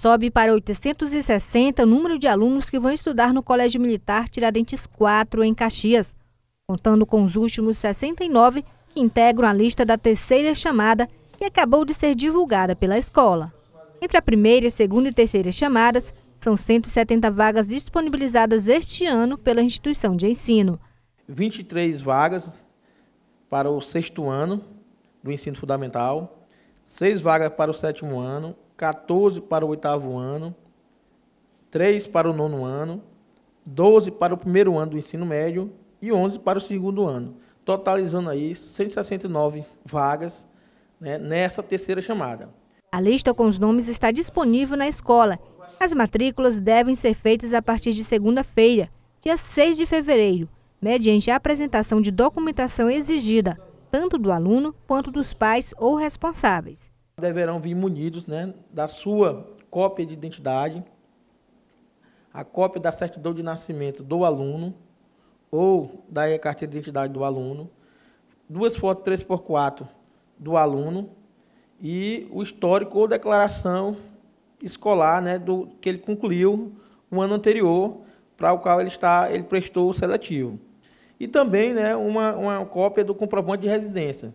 Sobe para 860 o número de alunos que vão estudar no Colégio Militar Tiradentes 4, em Caxias, contando com os últimos 69 que integram a lista da terceira chamada, que acabou de ser divulgada pela escola. Entre a primeira, segunda e terceira chamadas, são 170 vagas disponibilizadas este ano pela instituição de ensino. 23 vagas para o sexto ano do ensino fundamental, 6 vagas para o sétimo ano 14 para o oitavo ano, 3 para o nono ano, 12 para o primeiro ano do ensino médio e 11 para o segundo ano, totalizando aí 169 vagas né, nessa terceira chamada. A lista com os nomes está disponível na escola. As matrículas devem ser feitas a partir de segunda-feira, dia 6 de fevereiro, mediante a apresentação de documentação exigida, tanto do aluno quanto dos pais ou responsáveis deverão vir munidos né, da sua cópia de identidade, a cópia da certidão de nascimento do aluno ou da carteira de identidade do aluno, duas fotos 3x4 do aluno e o histórico ou declaração escolar né, do que ele concluiu o ano anterior para o qual ele está ele prestou o seletivo e também né, uma, uma cópia do comprovante de residência